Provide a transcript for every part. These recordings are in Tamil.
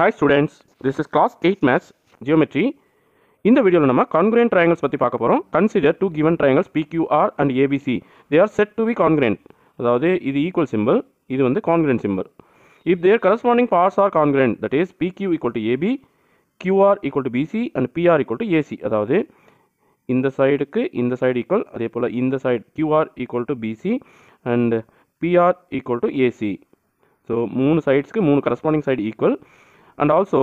Hi students this is class eight maths geometry இந்த வீடியோவில் நம்ம கான்கிரேன் ட்ரையாங்கல்ஸ் பற்றி பார்க்க போகிறோம் consider two given triangles PQR and ABC they are said to be congruent அதாவது இது ஈக்குவல் சிம்பிள் இது வந்து congruent symbol if their corresponding parts are congruent that is PQ equal to AB QR equal to BC and PR equal to AC அதாவது இந்த சைடுக்கு இந்த சைடு ஈக்குவல் அதே போல் இந்த side QR equal to BC and PR equal to AC so மூணு சைட்ஸ்க்கு மூணு corresponding side equal and also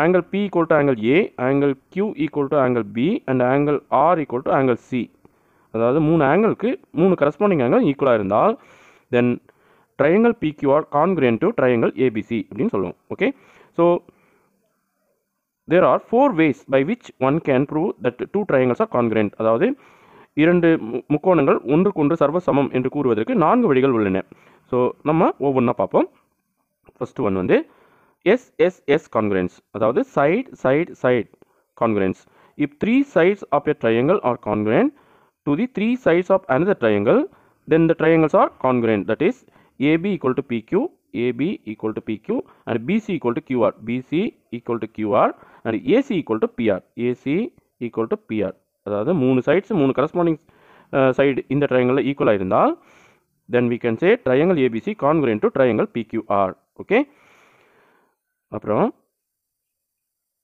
angle P equal to angle A, angle Q equal to angle B and angle R equal to angle C அதாவது மூணு ஆங்கிளுக்கு மூணு கரஸ்பாண்டிங் ஆங்கிள் ஈக்குவலாக இருந்தால் then triangle P Q R congruent to triangle ABC அப்படின்னு சொல்லுவோம் okay so there are four ways by which one can prove that two triangles are congruent அதாவது இரண்டு முக்கோணங்கள் ஒன்றுக்கொன்று சர்வசமம் என்று கூறுவதற்கு நான்கு வழிகள் உள்ளன ஸோ நம்ம ஒவ்வொன்றா பார்ப்போம் ஃபஸ்ட்டு ஒன் வந்து எஸ் எஸ் எஸ் கான்குரன்ஸ் அதாவது side side side congruence if three sides of a triangle are congruent to the three sides of another triangle then the triangles are congruent that is AB equal to PQ AB equal to PQ and BC equal to QR BC equal to QR and AC equal to PR AC equal to PR அதாவது மூணு சைட்ஸ் மூணு கரஸ்பாண்டிங் சைடு uh, இந்த ட்ரையாங்கிளில் ஈக்குவலாக இருந்தால் then we can say triangle ABC congruent to triangle PQR okay அப்புறம்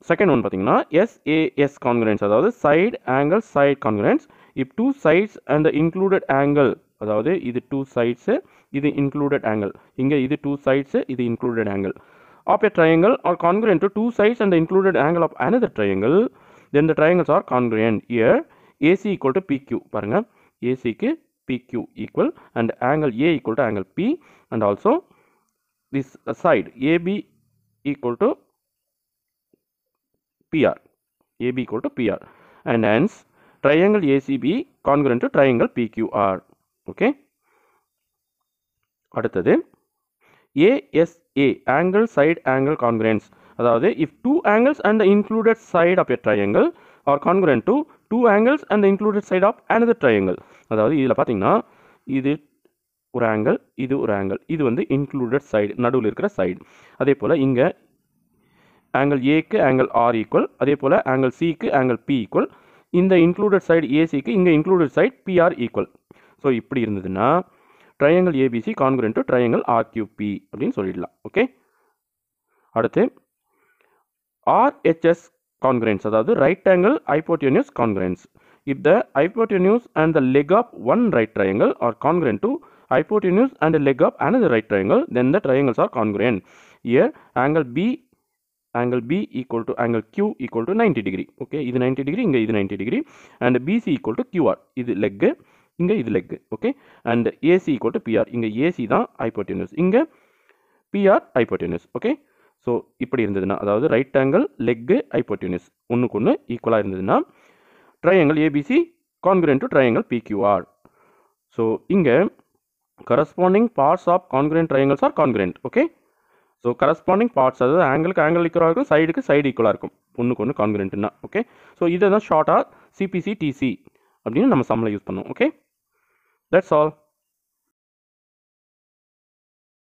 செகண்ட் ஒன் பார்த்தீங்கன்னா எஸ்ஏஎஸ் கான்கரன்ஸ் அதாவது side angle side congruence if two sides and included angle அதாவது இது டூ சைட்ஸு இது இன்க்ளூடட் ஆங்கிள் இங்கே இது டூ சைட்ஸு இது included angle of a triangle are congruent to two sides and included angle of another triangle then the triangles are congruent here AC equal to PQ பாருங்கள் ஏசிக்கு PQ equal and angle A equal to angle B and also this side AB equal to PR, AB equal to PR and hence triangle ACB congruent to triangle PQR. Okay. அடுத்தது ASA angle side angle congruence அதாவது if two angles and the included side of a triangle are congruent to two angles and the included side of another triangle அதாவது இதில் பார்த்தீங்கன்னா இது ஒரு ஆங்கிள் இது ஒரு ஆங்கிள் இது வந்து இன்க்ளூடட் சைடு நடுவில் இருக்கிற சைடு அதே போல் இங்கே ஆங்கிள் ஏக்கு ஆங்கிள் ஆர் ஈக்குவல் அதே போல் ஆங்கிள் சிக்கு ஆங்கிள் பி ஈக்குவல் இந்த இன்க்ளூடட் சைடு ஏசிக்கு இங்கே included side PR equal so இப்படி இருந்ததுன்னா triangle ABC congruent to triangle RQP அப்படின்னு சொல்லிடலாம் ஓகே அடுத்து ஆர்ஹெச்எஸ் கான்குரன்ஸ் அதாவது right angle hypotenuse congruence if the hypotenuse and the leg of one right triangle are congruent to hypotenuse and leg of another right triangle, then the triangles are congruent. Here, angle B angle B equal to angle Q equal to 90 degree. Okay, இது 90 degree, இங்க இது 90 degree and BC equal to QR. இது leg, இங்க இது leg. Okay, and AC equal to PR. இங்க AC தான் hypotenuse. இங்க PR hypotenuse. Okay, ஸோ இப்படி இருந்ததுன்னா அதாவது ரைட் ஆங்கிள் லெக்கு ஐப்போட்டியூனிஸ் ஒன்றுக்கு ஒன்று ஈக்குவலாக இருந்ததுன்னா triangle ABC congruent to triangle PQR so இங்கே corresponding parts of congruent triangles are congruent okay so corresponding parts அதாவது ஆங்கிளுக்கு ஆங்கிள் ஈக்குவலாக இருக்கும் சைடுக்கு சைடு ஈக்குவலாக இருக்கும் ஒன்றுக்கு ஒன்று கான்கிரண்ட்னா ஓகே ஸோ இதை தான் ஷார்ட்டாக சிபிசி டிசி அப்படின்னு நம்ம சம்மளை யூஸ் பண்ணுவோம் ஓகே தட்ஸ் ஆல்